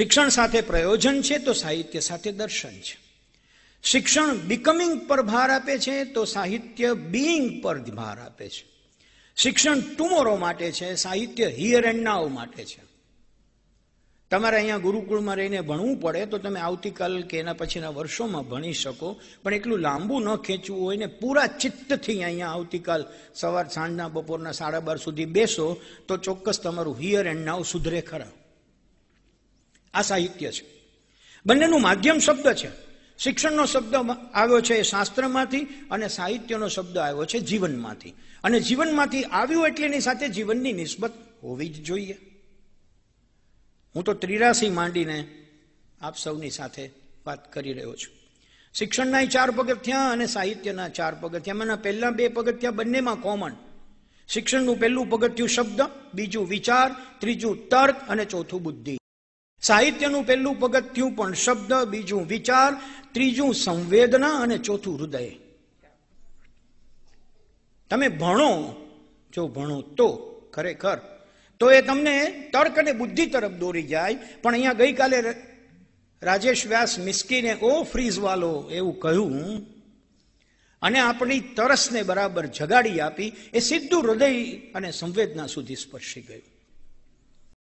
શિક્ષણ સાથે પ્રયોજન છે તો સાહિત્ય સાથે દર્શન છે શિક્ષણ બિકમિંગ પર ભાર આપે છે તો સાહિત્ય બિઈંગ પર ભાર આપે છે શિક્ષણ ટુમોરો માટે છે સાહિત્ય હિયર એન્ડ નાવ માટે છે તમારે અહીંયા ગુરુકુળમાં રહીને ભણવું પડે તો તમે આવતીકાલ કે એના પછીના વર્ષોમાં ભણી શકો પણ એટલું લાંબુ ન ખેંચવું હોય ને પૂરા ચિત્તથી અહીંયા આવતીકાલ સવાર સાંજના બપોરના સાડા બાર સુધી બેસો તો ચોક્કસ તમારું હિયર એન્ડ નાવ સુધરે ખરા આ સાહિત્ય છે બંનેનું માધ્યમ શબ્દ છે શિક્ષણનો શબ્દ આવ્યો છે એ શાસ્ત્રમાંથી અને સાહિત્યનો શબ્દ આવ્યો છે જીવનમાંથી અને જીવનમાંથી આવ્યું એટલે એની સાથે જીવનની નિસ્બત હોવી જ જોઈએ હું તો ત્રિરાશી માંડીને આપ સૌની સાથે વાત કરી રહ્યો છું શિક્ષણના ચાર પગથિયા અને સાહિત્યના ચાર પગથિયામાંના પહેલા બે પગથિયા બંનેમાં કોમન શિક્ષણનું પહેલું પગથિયું શબ્દ બીજું વિચાર ત્રીજું તર્ક અને ચોથું બુદ્ધિ સાહિત્યનું પહેલું પગથિયું પણ શબ્દ બીજું વિચાર ત્રીજું સંવેદના અને ચોથું હૃદય તમે ભણો જો ભણો તો ખરેખર તો એ તમને તર્ક અને બુદ્ધિ તરફ દોરી જાય પણ અહીંયા ગઈકાલે રાજેશ વ્યાસ મિસ્કીને ઓ ફ્રીઝ વાલો એવું કહ્યું અને આપણી તરસને બરાબર જગાડી આપી એ સીધું હૃદય અને સંવેદના સુધી સ્પર્શી ગયું